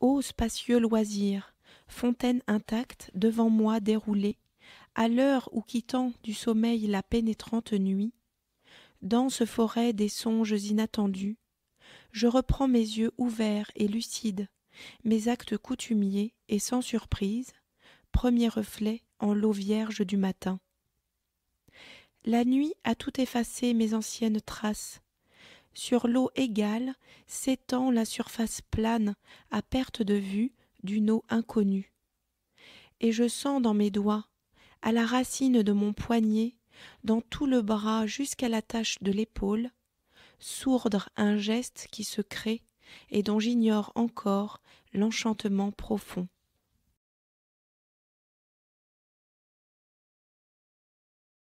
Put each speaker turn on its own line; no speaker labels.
ô spacieux loisir fontaine intacte devant moi déroulée à l'heure où quittant du sommeil la pénétrante nuit dense forêt des songes inattendus je reprends mes yeux ouverts et lucides mes actes coutumiers et sans surprise premier reflet en l'eau vierge du matin la nuit a tout effacé mes anciennes traces sur l'eau égale s'étend la surface plane, à perte de vue, d'une eau inconnue. Et je sens dans mes doigts, à la racine de mon poignet, dans tout le bras jusqu'à la tache de l'épaule, sourdre un geste qui se crée et dont j'ignore encore l'enchantement profond.